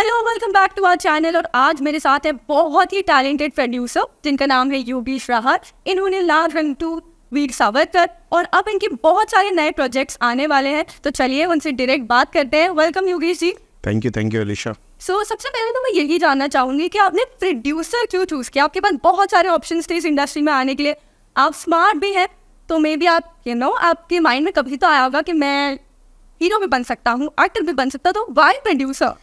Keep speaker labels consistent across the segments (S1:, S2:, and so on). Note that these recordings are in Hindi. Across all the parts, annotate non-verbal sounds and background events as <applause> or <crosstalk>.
S1: hello welcome back to our channel और आज मेरे साथ है बहुत ही टैलेंटेड प्रोड्यूसर जिनका नाम है यूबी श्राहर इन्होंने लाल रंग टू वीर सावरकर और अब इनके बहुत सारे नए प्रोजेक्ट्स आने वाले हैं तो चलिए उनसे डायरेक्ट बात करते हैं welcome Yogesh ji
S2: thank you thank you Alisha
S1: so सबसे पहले तो मैं यही जानना चाहूंगी कि आपने प्रोड्यूसर क्यों चूज़ किया आपके पास बहुत सारे ऑप्शन थे इस इंडस्ट्री में आने के लिए आप स्मार्ट भी हैं तो मे बी आप यू नो आपके माइंड में कभी तो आया होगा कि मैं हीरो भी बन सकता हूँ एक्टर भी बन सकता तो वाई प्रोड्यूसर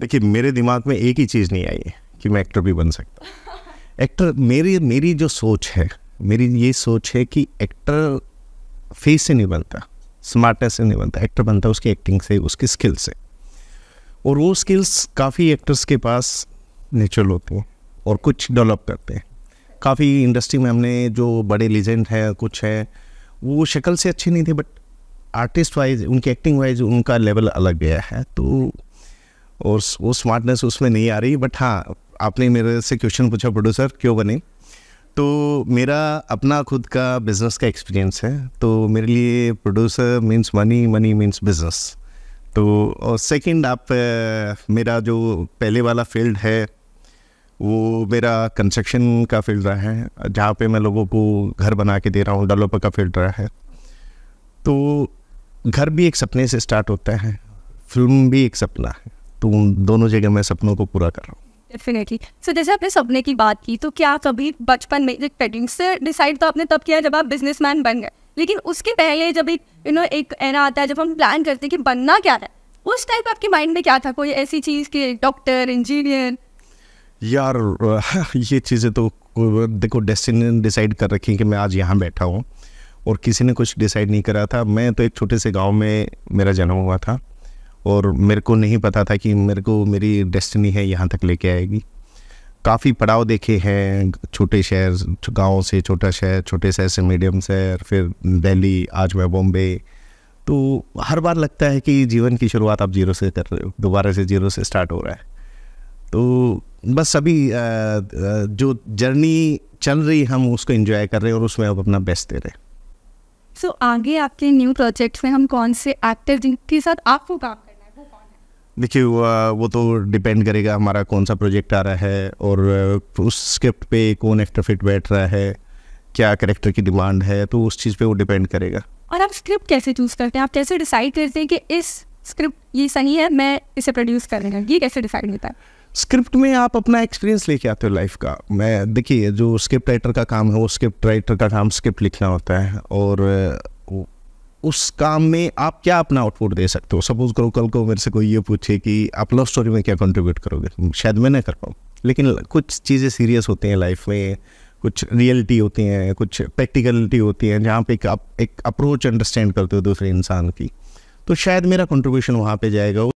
S2: देखिए मेरे दिमाग में एक ही चीज़ नहीं आई है कि मैं एक्टर भी बन सकता एक्टर मेरी मेरी जो सोच है मेरी ये सोच है कि एक्टर फेस से नहीं बनता स्मार्टनेस से नहीं बनता एक्टर बनता उसकी एक्टिंग से उसकी स्किल से और वो स्किल्स काफ़ी एक्टर्स के पास नेचुरल होती हैं और कुछ डेवलप करते हैं काफ़ी इंडस्ट्री में हमने जो बड़े लीजेंड हैं कुछ हैं वो शक्ल से अच्छे नहीं थे बट आर्टिस्ट वाइज उनकी एक्टिंग वाइज उनका लेवल अलग गया है तो और वो स्मार्टनेस उसमें नहीं आ रही बट हाँ आपने मेरे से क्वेश्चन पूछा प्रोड्यूसर क्यों बने तो मेरा अपना खुद का बिजनेस का एक्सपीरियंस है तो मेरे लिए producer means money money means business तो और सेकंड आप मेरा जो पहले वाला फील्ड है वो मेरा कंस्ट्रक्शन का फील्ड रहा है जहाँ पे मैं लोगों को घर बना के दे रहा हूँ डेवलपर का फील्ड रहा है तो घर भी एक सपने से स्टार्ट होता है फिल्म भी एक सपना है तो उन दोनों जगह मैं सपनों को पूरा कर रहा हूँ
S1: डेफिनेटली सो जैसे आपने सपने की बात की तो क्या कभी बचपन में एक पेटिंग से डिसाइड तो आपने तब किया जब आप बिजनेसमैन बन गए लेकिन उसके पहले जब एक यू नो एक एना आता है जब हम प्लान करते हैं कि बनना क्या है उस टाइप आपके माइंड में क्या था कोई ऐसी चीज़ कि डॉक्टर इंजीनियर
S2: यार <laughs> ये चीज़ें तो देखो डेस्टिनी डिसाइड कर रखी कि मैं आज यहाँ बैठा हूँ और किसी ने कुछ डिसाइड नहीं करा था मैं तो एक छोटे से गांव में मेरा जन्म हुआ था और मेरे को नहीं पता था कि मेरे को मेरी डेस्टिनी है यहाँ तक लेके आएगी काफ़ी पड़ाव देखे हैं छोटे शहर गाँव से छोटा शहर छोटे शहर से मीडियम शहर फिर दिल्ली आज मैं बॉम्बे तो हर बार लगता है कि जीवन की शुरुआत आप जीरो से कर रहे हो दोबारा से जीरो से स्टार्ट हो रहा है तो बस सभी जो जर्नी चल रही हम उसको इन्जॉय कर रहे हैं और उसमें आप अपना बेस्ट दे रहे हैं
S1: सो so, आगे आपके न्यू प्रोजेक्ट्स में हम कौन से एक्टर जिनके साथ आपको काम
S2: देखिए वो तो डिपेंड करेगा हमारा कौन सा प्रोजेक्ट आ रहा है और उस स्क्रिप्ट पे कौन एक्टर फिट बैठ रहा है क्या करेक्टर की डिमांड है तो उस चीज़ पे वो डिपेंड करेगा
S1: और आप स्क्रिप्ट कैसे चूज़ करते हैं आप कैसे डिसाइड करते हैं कि इस स्क्रिप्ट ये सही है मैं इसे प्रोड्यूस रहा ये कैसे डिसाइड होता है
S2: स्क्रिप्ट में आप अपना एक्सपीरियंस लेके आते हो लाइफ का मैं देखिए जो स्क्रिप्ट राइटर का काम है वो स्क्रिप्ट राइटर का काम स्क्रिप्ट लिखना होता है और उस काम में आप क्या अपना आउटपुट दे सकते हो सपोज करो कल को मेरे से कोई ये पूछे कि आप लव स्टोरी में क्या कंट्रीब्यूट करोगे शायद मैं ना कर पाऊँ लेकिन कुछ चीज़ें सीरियस होती हैं लाइफ में कुछ रियलिटी होती हैं कुछ प्रैक्टिकलिटी होती हैं जहाँ पे आप एक अप्रोच अंडरस्टैंड करते हो दूसरे इंसान की तो शायद मेरा कंट्रीब्यूशन वहाँ पे जाएगा